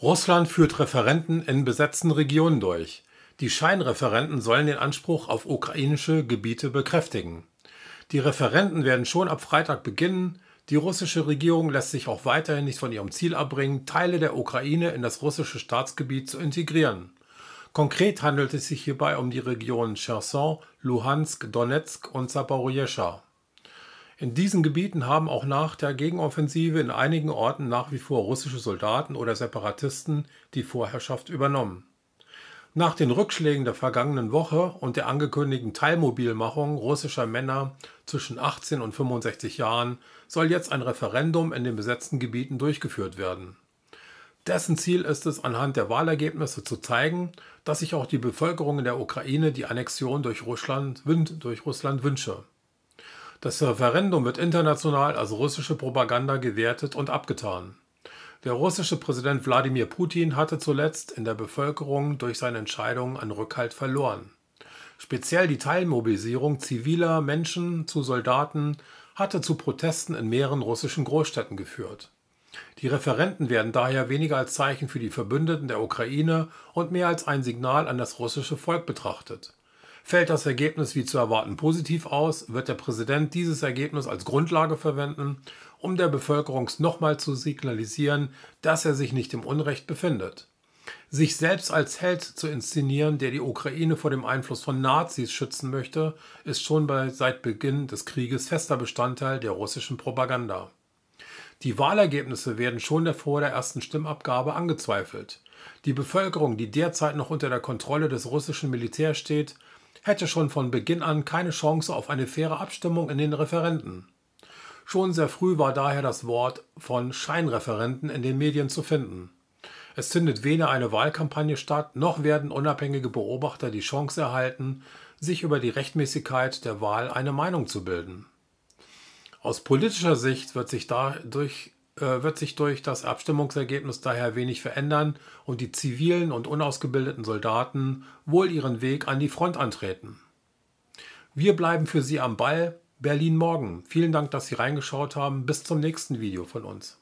Russland führt Referenten in besetzten Regionen durch. Die Scheinreferenten sollen den Anspruch auf ukrainische Gebiete bekräftigen. Die Referenten werden schon ab Freitag beginnen. Die russische Regierung lässt sich auch weiterhin nicht von ihrem Ziel abbringen, Teile der Ukraine in das russische Staatsgebiet zu integrieren. Konkret handelt es sich hierbei um die Regionen Cherson, Luhansk, Donetsk und Saporiescha. In diesen Gebieten haben auch nach der Gegenoffensive in einigen Orten nach wie vor russische Soldaten oder Separatisten die Vorherrschaft übernommen. Nach den Rückschlägen der vergangenen Woche und der angekündigten Teilmobilmachung russischer Männer zwischen 18 und 65 Jahren soll jetzt ein Referendum in den besetzten Gebieten durchgeführt werden. Dessen Ziel ist es, anhand der Wahlergebnisse zu zeigen, dass sich auch die Bevölkerung in der Ukraine die Annexion durch Russland, durch Russland wünsche. Das Referendum wird international als russische Propaganda gewertet und abgetan. Der russische Präsident Wladimir Putin hatte zuletzt in der Bevölkerung durch seine Entscheidungen an Rückhalt verloren. Speziell die Teilmobilisierung ziviler Menschen zu Soldaten hatte zu Protesten in mehreren russischen Großstädten geführt. Die Referenten werden daher weniger als Zeichen für die Verbündeten der Ukraine und mehr als ein Signal an das russische Volk betrachtet. Fällt das Ergebnis wie zu erwarten positiv aus, wird der Präsident dieses Ergebnis als Grundlage verwenden, um der Bevölkerung nochmal zu signalisieren, dass er sich nicht im Unrecht befindet. Sich selbst als Held zu inszenieren, der die Ukraine vor dem Einfluss von Nazis schützen möchte, ist schon bei, seit Beginn des Krieges fester Bestandteil der russischen Propaganda. Die Wahlergebnisse werden schon vor der ersten Stimmabgabe angezweifelt. Die Bevölkerung, die derzeit noch unter der Kontrolle des russischen Militärs steht, hätte schon von Beginn an keine Chance auf eine faire Abstimmung in den Referenten. Schon sehr früh war daher das Wort von Scheinreferenten in den Medien zu finden. Es findet weder eine Wahlkampagne statt, noch werden unabhängige Beobachter die Chance erhalten, sich über die Rechtmäßigkeit der Wahl eine Meinung zu bilden. Aus politischer Sicht wird sich dadurch äh, wird sich durch das Abstimmungsergebnis daher wenig verändern und die zivilen und unausgebildeten Soldaten wohl ihren Weg an die Front antreten. Wir bleiben für Sie am Ball. Berlin morgen. Vielen Dank, dass Sie reingeschaut haben. Bis zum nächsten Video von uns.